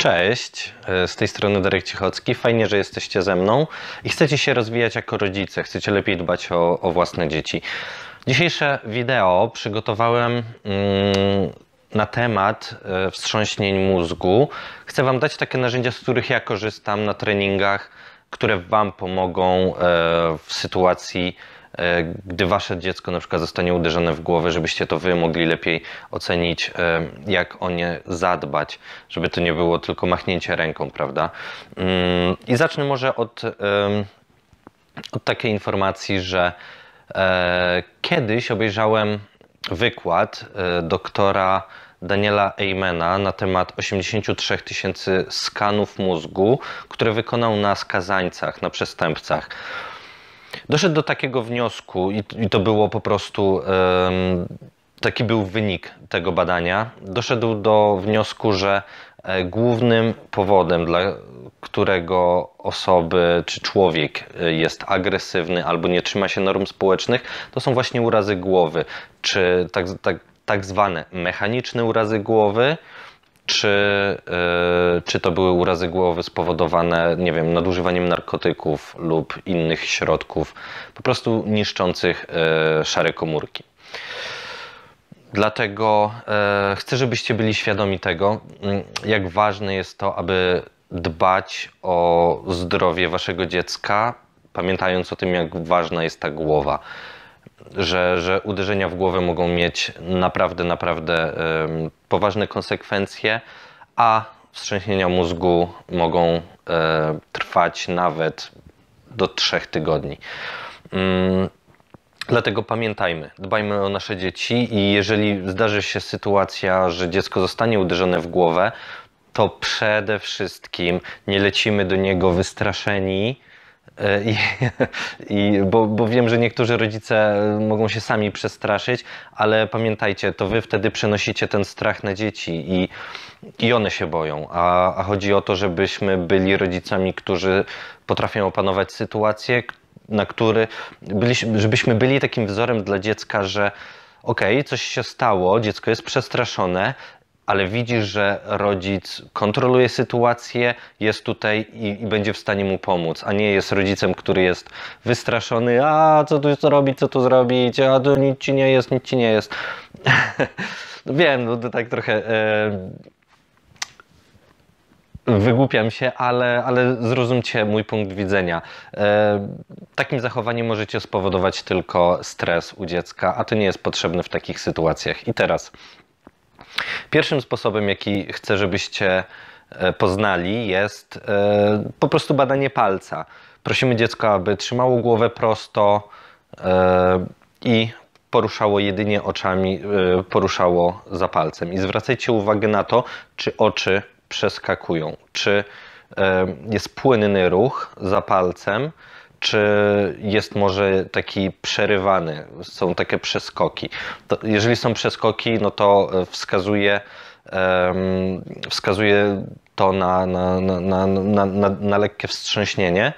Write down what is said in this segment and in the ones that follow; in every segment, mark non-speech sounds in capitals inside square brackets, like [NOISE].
Cześć, e, z tej strony Darek Cichocki. Fajnie, że jesteście ze mną i chcecie się rozwijać jako rodzice, chcecie lepiej dbać o, o własne dzieci. Dzisiejsze wideo przygotowałem mm, na temat e, wstrząśnień mózgu. Chcę Wam dać takie narzędzia, z których ja korzystam na treningach które Wam pomogą e, w sytuacji, e, gdy Wasze dziecko na przykład zostanie uderzone w głowę, żebyście to Wy mogli lepiej ocenić, e, jak o nie zadbać, żeby to nie było tylko machnięcie ręką, prawda? Mm, I zacznę może od, od takiej informacji, że kiedyś obejrzałem wykład doktora Daniela Eymana na temat 83 tysięcy skanów mózgu, które wykonał na skazańcach, na przestępcach. Doszedł do takiego wniosku, i, to było po prostu. taki był wynik tego badania. Doszedł do wniosku, że e, głównym powodem, dla którego osoby czy człowiek e, jest agresywny albo nie trzyma się norm społecznych, to są właśnie urazy głowy, czy tak, tak tak zwane mechaniczne urazy głowy, czy, y, czy to były urazy głowy spowodowane, nie wiem, nadużywaniem narkotyków lub innych środków po prostu niszczących y, szare komórki. Dlatego y, chcę, żebyście byli świadomi tego, mm, jak ważne jest to, aby dbać o zdrowie waszego dziecka, pamiętając o tym, jak ważna jest ta głowa że, że uderzenia w głowę mogą mieć naprawdę, naprawdę poważne konsekwencje, a wstrząśnienia mózgu mogą e, trwać nawet do trzech tygodni. Mm, dlatego pamiętajmy, dbajmy o nasze dzieci i jeżeli zdarzy się sytuacja, że dziecko zostanie uderzone w głowę, to przede wszystkim nie lecimy do niego wystraszeni, E, I, [LAUGHS] i bo, bo, wiem, że niektórzy rodzice mogą się sami przestraszyć, ale pamiętajcie, to wy wtedy przenosicie ten strach na dzieci i, i one się boją. A, a chodzi o to, żebyśmy byli rodzicami, którzy potrafią opanować sytuację, na który byliśmy, żebyśmy byli takim wzorem dla dziecka, że okej, okay, coś się stało, dziecko jest przestraszone, ale widzisz, że rodzic kontroluje sytuację, jest tutaj i, i, będzie w stanie mu pomóc, a nie jest rodzicem, który jest wystraszony, a co tu zrobić, co tu zrobić, a to nic ci nie jest, nic ci nie jest. [LAUGHS] no wiem, no to tak trochę... E, wygłupiam się, ale, ale zrozumcie mój punkt widzenia. E, takim zachowaniem możecie spowodować tylko stres u dziecka, a to nie jest potrzebne w takich sytuacjach. I teraz Pierwszym sposobem, jaki chcę, żebyście e, poznali, jest e, po prostu badanie palca. Prosimy dziecko, aby trzymało głowę prosto e, i poruszało jedynie oczami, poruszało za palcem. I zwracajcie uwagę na to, czy oczy przeskakują, czy jest płynny ruch za palcem, czy jest może taki przerywany, są takie przeskoki. To jeżeli są przeskoki, no to e, wskazuje, um, wskazuje to na, na, na, na, na, na lekkie wstrząśnienie.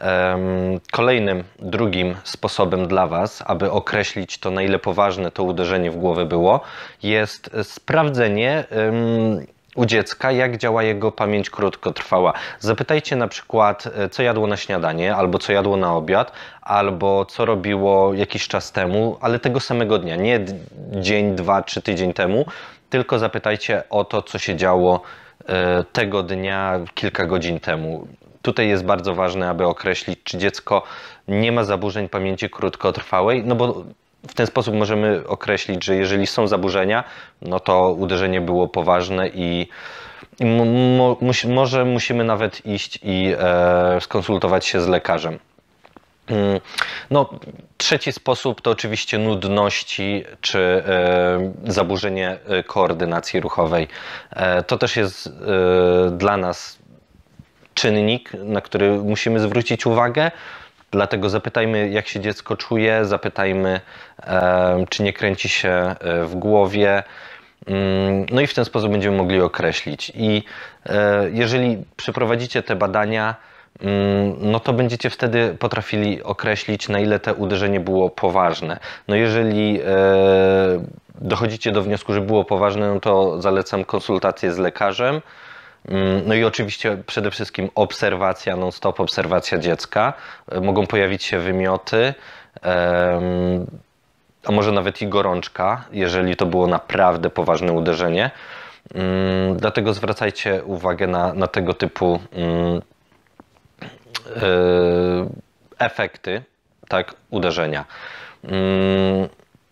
Um, kolejnym, drugim sposobem dla Was, aby określić to, na ile poważne to uderzenie w głowę było, jest sprawdzenie. Um, u dziecka, jak działa jego pamięć krótkotrwała. Zapytajcie na przykład, e, co jadło na śniadanie, albo co jadło na obiad, albo co robiło jakiś czas temu, ale tego samego dnia, nie dzień, dwa trzy tydzień temu, tylko zapytajcie o to, co się działo e, tego dnia kilka godzin temu. Tutaj jest bardzo ważne, aby określić, czy dziecko nie ma zaburzeń pamięci krótkotrwałej, no bo w ten sposób możemy określić, że jeżeli są zaburzenia, no to uderzenie było poważne i może musimy nawet iść i e, skonsultować się z lekarzem. Mm, no, trzeci sposób to oczywiście nudności czy e, zaburzenie e, koordynacji ruchowej. E, to też jest e, dla nas czynnik, na który musimy zwrócić uwagę. Dlatego zapytajmy, jak się dziecko czuje, zapytajmy, czy nie kręci się e, w głowie. Mm, no i w ten sposób będziemy mogli określić. I e, jeżeli przeprowadzicie te badania, mm, no to będziecie wtedy potrafili określić, na ile to uderzenie było poważne. No jeżeli e, dochodzicie do wniosku, że było poważne, no to zalecam konsultację z lekarzem. Mm, no i oczywiście przede wszystkim obserwacja non-stop, obserwacja dziecka. E, mogą pojawić się wymioty, a może nawet i gorączka, jeżeli to było naprawdę poważne uderzenie. Mm, dlatego zwracajcie uwagę na, na tego typu mm, e, efekty tak, uderzenia.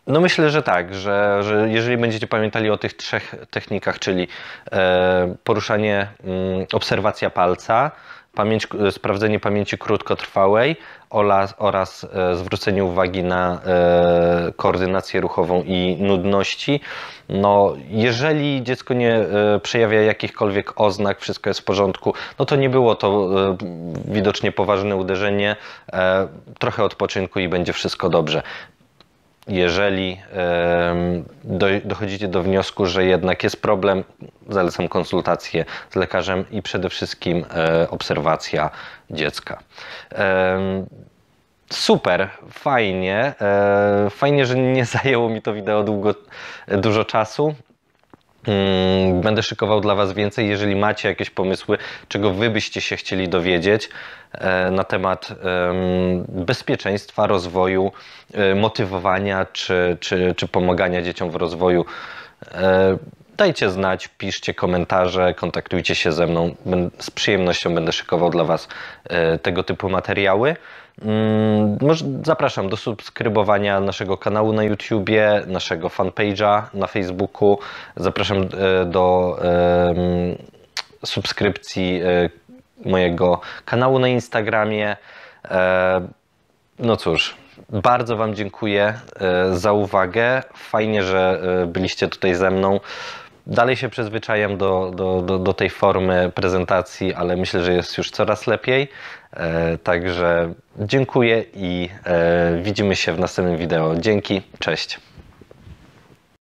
No myślę, że tak, że, że jeżeli będziecie pamiętali o tych trzech technikach, czyli e, poruszanie, m, mm, obserwacja palca, pamięć, e, sprawdzenie pamięci krótkotrwałej oraz, oraz e, zwrócenie uwagi na e, koordynację ruchową i nudności. No, jeżeli dziecko nie e, przejawia jakichkolwiek oznak, wszystko jest w porządku, no to nie było to e, widocznie poważne uderzenie, e, trochę odpoczynku i będzie wszystko dobrze jeżeli dochodzicie do wniosku, że jednak jest problem, zalecam konsultację z lekarzem i przede wszystkim e, obserwacja dziecka. Super, fajnie. E, fajnie, że nie [LAUGHS] zajęło mi to wideo długo, dużo czasu. Mm, będę szykował dla Was więcej, jeżeli macie jakieś pomysły, czego Wy byście się chcieli dowiedzieć e, na temat bezpieczeństwa, rozwoju, e, motywowania czy, czy, czy pomagania dzieciom w rozwoju. E, dajcie znać, piszcie komentarze, kontaktujcie się ze mną. Z przyjemnością będę szykował dla Was tego typu materiały. Mm, zapraszam do subskrybowania naszego kanału na YouTubie, naszego fanpage'a na Facebooku. Zapraszam e, do subskrypcji e, mojego kanału na Instagramie. E, no cóż, bardzo Wam dziękuję za uwagę. Fajnie, że byliście tutaj ze mną. Dalej się przyzwyczajam do, do, do, do, tej formy prezentacji, ale myślę, że jest już coraz lepiej. E, także dziękuję i e, widzimy się w następnym wideo. Dzięki, cześć.